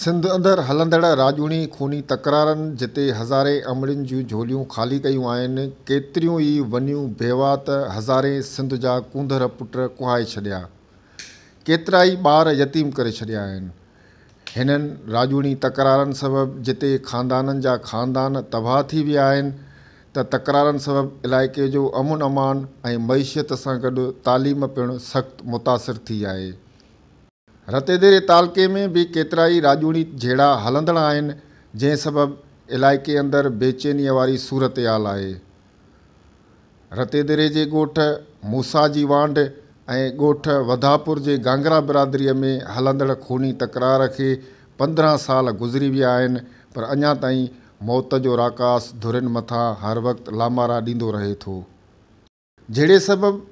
सिंध अंदरि हलंदड़ राॼूणी खूनी तकरारनि जिते हज़ारे अमड़ियुनि जूं झोलियूं खाली कयूं आहिनि केतिरियूं ई वनियूं बेवा त हज़ारे सिंध जा कुंदर पुट कुहाए छॾिया केतिरा ई ॿार यतीम करे छॾिया आहिनि हिननि राॼूणी तकरारनि सबबि जिते ख़ानदाननि जा ख़ानदान तबाह थी विया आहिनि त तकरारनि सबबि इलाइक़े जो अमुन अमान ऐं महिशियत सां गॾु तालीम पिणु सख़्तु मुतासिर थी आहे रतेदेरे तालके में बि केतिरा ई राजूणी जहिड़ा हलंदड़ आहिनि जंहिं सबबि इलाइके अंदरु बेचैनीअ वारी सूरत आल आहे रतेदेरे देरे जे ॻोठ मूसा जी वांड ऐं ॻोठु वधापुर जे गांगरा बिरादरीअ में हलंदड़ खूनी तकरार खे पंद्रहं साल गुज़री विया आहिनि पर अञा ताईं मौत जो राकास धुरनि मथां हर वक़्तु लामारा ॾींदो रहे थो जहिड़े सबबि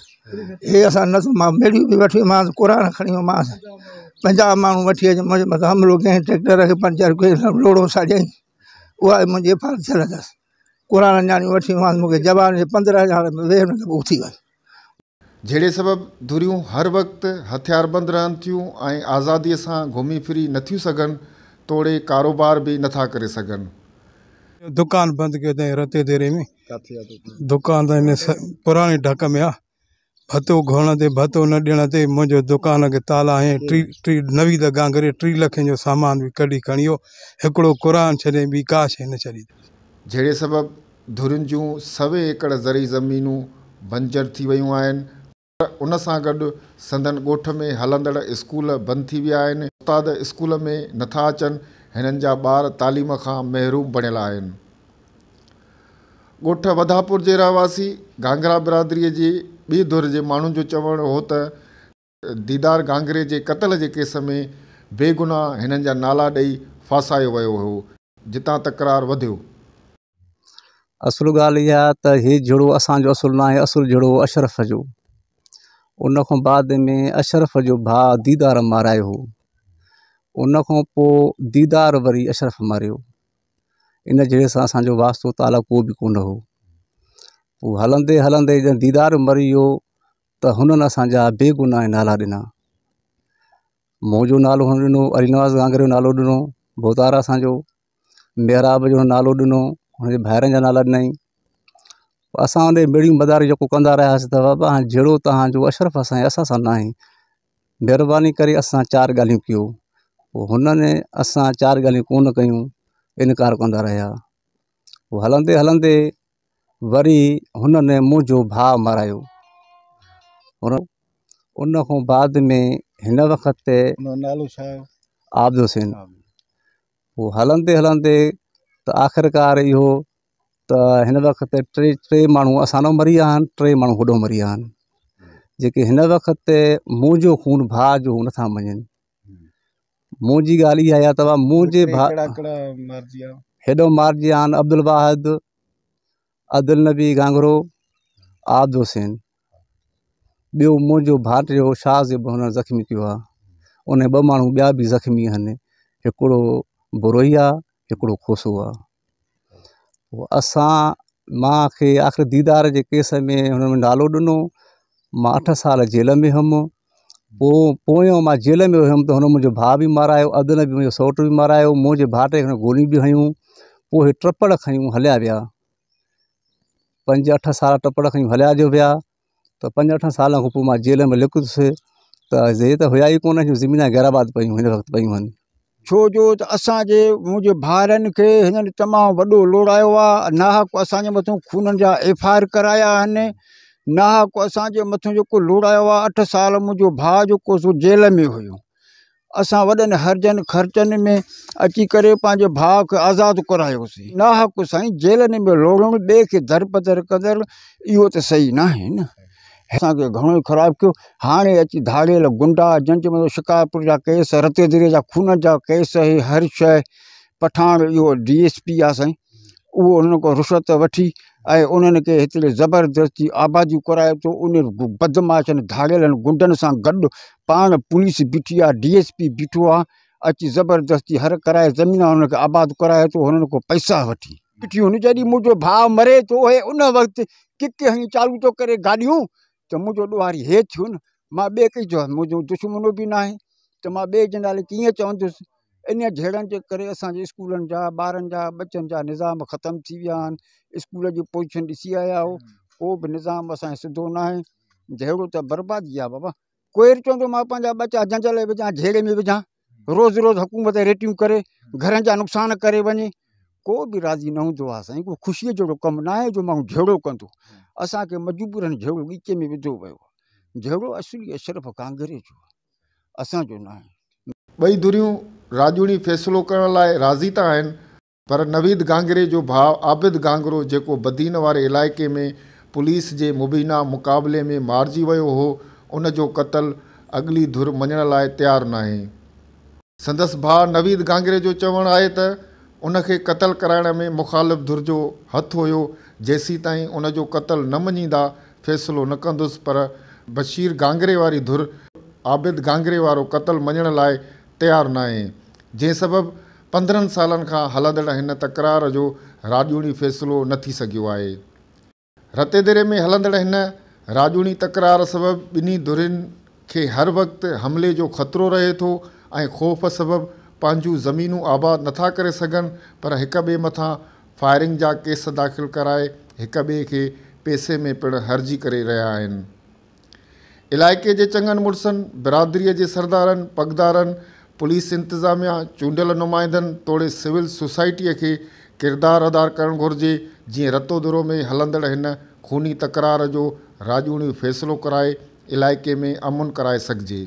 हे असां न मां मेड़ी बि वठी वियोमांसि क़ुरान खणी वियोमांसि पंजाह माण्हू वठी अच मुंहिंजे मथां हमिलो कयईं लोड़ो छा मुंहिंजी हिफ़ाज़त थियल अथसि क़रान नियाणी वठी वियो मूंखे जवान जे पंद्रहं हज़ार जहिड़े सबबु धुरियूं हर वक़्तु हथियार बंदि रहनि थियूं ऐं आज़ादीअ सां घुमी फिरी नथियूं सघनि तोड़े कारोबार बि नथा करे सघनि आहे भतो घोअण ते भतो न ॾियण ते मुंहिंजो दुकान खे ताला टी टी टी नवी दगा करे लखे जो सामान बि कढी खणी वियो हिकिड़ो क़ुर जहिड़े सबबु धुरियुनि जूं सवे एकड़ ज़री ज़मीनूं बंजर थी वियूं आहिनि पर उन सां गॾु संदन ॻोठ में हलंदड़ स्कूल बंदि थी विया आहिनि उस्ताद स्कूल में नथा अचनि हिननि जा ॿार तालीम खां महरूम बणियल आहिनि ॻोठ वधापुर जे रहवासी घांगरा बिरादरीअ जी ॿिए दौर जे माण्हुनि जो चवणु हो त दीदार गांगरे जे कतल जे केस में बेगुनाह हिननि जा नाला ॾेई फासायो वियो हो जितां तकरार वधियो असुलु ॻाल्हि इहा त हे जुड़ो असांजो असुलु न आहे असुल जहिड़ो अशरफ जो उन खां बाद में अशरफ जो भाउ दीदार मारायो हो उन खां पोइ दीदार वरी अशरफ मारियो इन जहिड़े सां असांजो वास्तो ताला को बि कोन हो उहो हलंदे हलंदे ज दीदार मरी वियो त हुननि असांजा बेगुनाह नाला ॾिना मोजो नालो हुन ॾिनो अरिनवास गांगर जो नालो ॾिनो बोतार असांजो मेहराब जो नालो ॾिनो हुनजे भाइरनि जा नाला ॾिनई पोइ असां हुन जेको कंदा रहियासीं त बाबा हाणे जहिड़ो तव्हांजो अशरफ असांजे असां सां न आहे महिरबानी करे असां चारि ॻाल्हियूं कयो पोइ हुननि असां चारि ॻाल्हियूं कोन कयूं इनकार कंदा रहिया पोइ हलंदे हलंदे वरी हुननि मुंहिंजो भाउ मारायो उन खां बाद में हिन वक़्त ते नालो छा आहे आबदो सेन उहो हलंदे हलंदे त आख़िरकार इहो त हिन वक़्त ते टे टे माण्हू असां न मरी विया आहिनि टे माण्हू होॾो मरी विया आहिनि जेके हिन वक़्त ते मुंहिंजो खून भाउ जो नथा मञनि मुंहिंजी ॻाल्हि इहा आहे तव्हां मुंहिंजे भाउ हेॾो मारिजी विया आहिनि अब्दुल वाहिद अब्दुल नबी गांगरो आब्द हुसैन बो मुंहिंजो भाट शाह ज़ेब हुन ज़ख़्मी किया आहे उन ॿ माण्हू ॿिया बि ज़ख़्मी आहिनि हिकिड़ो बुरोई आहे खोसो आहे आख़िर दीदार के केस में हुन नालो दिनों मां अठ साल जेल में हुम मां जेल में हुयुमि त हुन मुंहिंजो भाउ बि मारायो अदन बि मुंहिंजो सौट भी मारा मुझे भाइटे हुन गोली बि हयूं पोइ इहे ट्रपड़ खयूं हलिया विया पंज अठ साल टपड़ खी हलिया जो विया तो पंज अठ साल जेल में लिखुस तो इहे तो हुआ ही को जूं गैराबाद पे वक्त वक़्तु छो जो असाजे मुझे भारन के तमाम वो लोड़ा नाहक अस मथां खूननि एफ आई आर कराया नाहक असो मतों को लोड़ायो अठ साल मुझे भाउ जेल में हु अस वन हरजन खर्चन में अची करे भाव के आज़ाद करायासी करायोसीं नाहक सही जेलनि में लोड़न बे के दर पदर कदर इहो तो सही ना है न असांखे घणो ई ख़राबु अची धारियल गुंडा जंहिंजे मथां शिकारपुर जा केस रतेदिरे जहाँ खून जा केस हर शठान यो इहो डी एस पी आहे साईं उहो हुन खां ऐं के ज़बरदस्ती आबादी कराए तो उन बदमाशन धारियल गुंडन से गड पा पुलिस बीठी आ डी एस पी बीठो आ अची ज़बरदस्ती हर कराए ज़मीन उनके आबाद कराए तो उन्होंने पैसा वी बिठी उन जॾहिं मुझे भाव मरे तो है उन वक्त किक हम चालू तो करे गाड़ी तो मुझे ॾोहारी ये थियो मैं बे ॿिए कंहिंजो मुंहिंजो दुश्मनो भी ना तो त मां ॿिए जे इन जहिड़नि जे करे असांजे स्कूलनि जा ॿारनि निज़ाम खत्म थी विया स्कूल जी पोजिशन ऐसी आया हो को भी निज़ाम असांजो सिधो न आहे जहिड़ो त बर्बादी आहे बबा कोई चवंदो मां पंहिंजा जंजल में विझां जहिड़े में विझां रोज़ु रोज़ु हुकूमत रेटियूं करें घर जा नुक़सान करे वञे को बि राज़ी न हूंदो आहे साईं को ख़ुशीअ जहिड़ो कमु न आहे जो माण्हू जहिड़ो कंदो असांखे मजबूरनि जहिड़ो ॻीचे में विधो वो आहे जहिड़ो असली अशरफ़ कांग्रेस जो आहे असांजो न आहे राजूणी फ़ैसिलो करण लाइ राज़ी त आहिनि पर नवीद गांगरे जो भाउ आबिद गांगरो जेको बदीन वारे इलाइक़े में पुलिस जे मुबीना मुक़ाबले में मारिजी वियो हो उन जो क़तलु अॻिली धुर मञण लाइ तयारु न आहे संदसि भाउ नवीद गांगरे जो चवणु आहे त उनखे क़तलु कराइण में मुख़ालिफ़ धुर जो हथु हुयो जेसीं ताईं उन जो क़तलु न मञींदा फ़ैसिलो न कंदुसि पर बशीर गांगरे वारी धुर आबिद गांगरे वारो क़तलु मञण लाइ तयारु न आहे जंहिं सबबु पंद्रहनि सालनि खां हलंदड़ हिन तकरार जो राजूणी फ़ैसिलो न थी सघियो आहे रते देरे में हलंदड़ हिन राजूणी तकरार सबबु ॿिन्ही धुरियुनि खे हर वक़्तु हमिले जो ख़तरो रहे थो ऐं ख़ौफ़ सबबु पंहिंजूं ज़मीनूं आबादु नथा करे सघनि पर हिक ॿिए मथां फायरिंग जा केस दाख़िल कराए हिक ॿिए खे पैसे में पिणु अर्जी करे रहिया आहिनि इलाइक़े जे चङनि मुड़ुसनि बिरादरीअ जे सरदारनि पगदारनि पुलिस इंतिज़ामिया चूंडियल नुमाइंदनि तोड़े सिविल सोसाइटीअ खे किरदारु अदा करणु घुरिजे जीअं रतो दुरो में हलंदड़ हिन ख़ूनी तकरार जो राजूणी फ़ैसिलो कराए इलाइक़े में अमुन कराए सघिजे